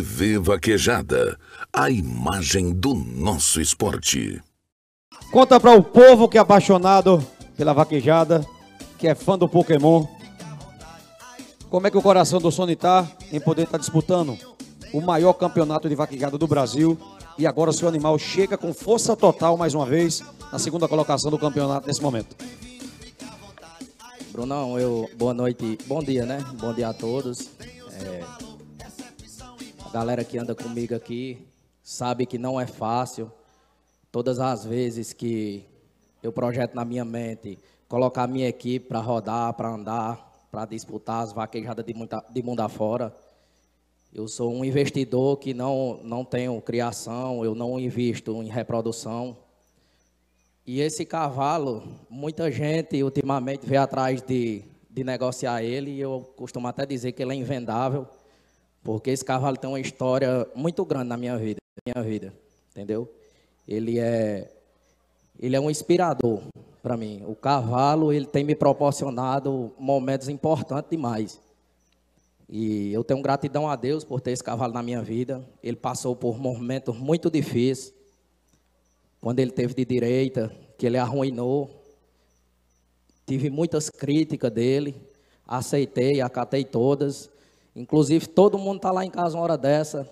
TV Vaquejada, a imagem do nosso esporte. Conta para o povo que é apaixonado pela vaquejada, que é fã do Pokémon, como é que o coração do Sony tá em poder estar tá disputando o maior campeonato de vaquejada do Brasil. E agora o seu animal chega com força total mais uma vez na segunda colocação do campeonato nesse momento. Brunão, eu, boa noite, bom dia, né? Bom dia a todos. A galera que anda comigo aqui sabe que não é fácil. Todas as vezes que eu projeto na minha mente colocar minha equipe para rodar, para andar, para disputar as vaquejadas de, muita, de mundo afora. Eu sou um investidor que não, não tenho criação, eu não invisto em reprodução. E esse cavalo, muita gente ultimamente vem atrás de, de negociar ele, e eu costumo até dizer que ele é invendável. Porque esse cavalo tem uma história muito grande na minha vida, na minha vida, entendeu? Ele é ele é um inspirador para mim. O cavalo, ele tem me proporcionado momentos importantes demais. E eu tenho gratidão a Deus por ter esse cavalo na minha vida. Ele passou por momentos muito difíceis. Quando ele teve de direita, que ele arruinou. Tive muitas críticas dele. Aceitei, acatei todas. Inclusive, todo mundo está lá em casa uma hora dessa,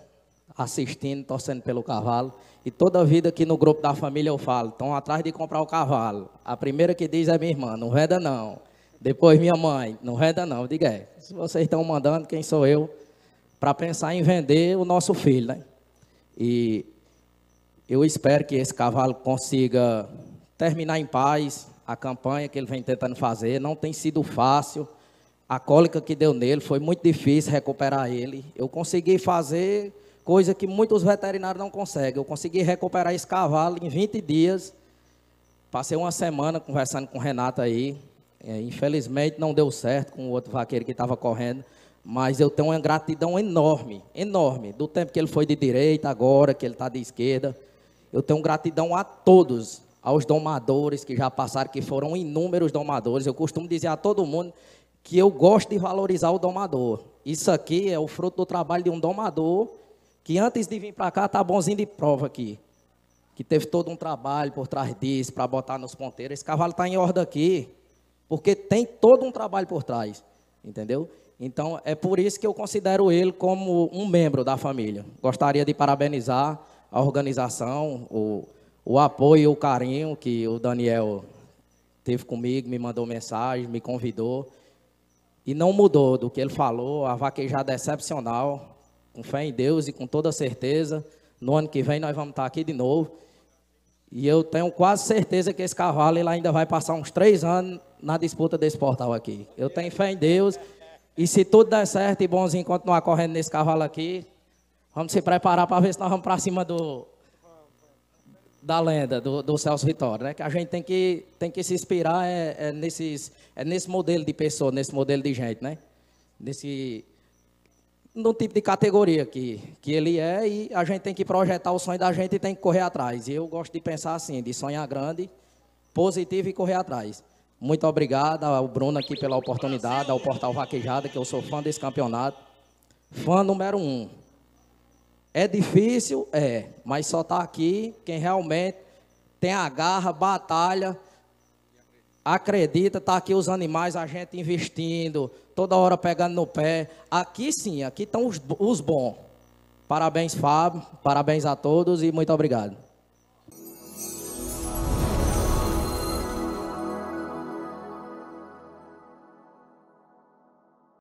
assistindo, torcendo pelo cavalo. E toda vida aqui no grupo da família eu falo, estão atrás de comprar o cavalo. A primeira que diz é minha irmã, não venda não. Depois minha mãe, não venda não. Diga, é, se vocês estão mandando, quem sou eu para pensar em vender o nosso filho, né? E eu espero que esse cavalo consiga terminar em paz a campanha que ele vem tentando fazer. Não tem sido fácil. A cólica que deu nele foi muito difícil recuperar ele. Eu consegui fazer coisa que muitos veterinários não conseguem. Eu consegui recuperar esse cavalo em 20 dias. Passei uma semana conversando com o Renato aí. É, infelizmente não deu certo com o outro vaqueiro que estava correndo. Mas eu tenho uma gratidão enorme, enorme, do tempo que ele foi de direita, agora que ele está de esquerda. Eu tenho gratidão a todos, aos domadores que já passaram, que foram inúmeros domadores. Eu costumo dizer a todo mundo que eu gosto de valorizar o domador. Isso aqui é o fruto do trabalho de um domador que antes de vir para cá tá bonzinho de prova aqui. Que teve todo um trabalho por trás disso para botar nos ponteiros. Esse cavalo está em ordem aqui, porque tem todo um trabalho por trás, entendeu? Então é por isso que eu considero ele como um membro da família. Gostaria de parabenizar a organização, o, o apoio e o carinho que o Daniel teve comigo, me mandou mensagem, me convidou e não mudou do que ele falou, a vaquejada é excepcional, com fé em Deus e com toda certeza, no ano que vem nós vamos estar aqui de novo, e eu tenho quase certeza que esse cavalo ele ainda vai passar uns três anos na disputa desse portal aqui, eu tenho fé em Deus, e se tudo der certo e bonzinho continuar correndo nesse cavalo aqui, vamos se preparar para ver se nós vamos para cima do, da lenda do, do Celso Vitória, né? Que a gente tem que, tem que se inspirar é, é nesses, é nesse modelo de pessoa, nesse modelo de gente, né? Nesse no tipo de categoria que, que ele é e a gente tem que projetar o sonho da gente e tem que correr atrás. E eu gosto de pensar assim, de sonhar grande, positivo e correr atrás. Muito obrigado ao Bruno aqui pela oportunidade, ao Portal Vaquejada, que eu sou fã desse campeonato. Fã número um. É difícil? É, mas só está aqui quem realmente tem a garra, batalha, acredita, está aqui os animais, a gente investindo, toda hora pegando no pé. Aqui sim, aqui estão os, os bons. Parabéns, Fábio, parabéns a todos e muito obrigado.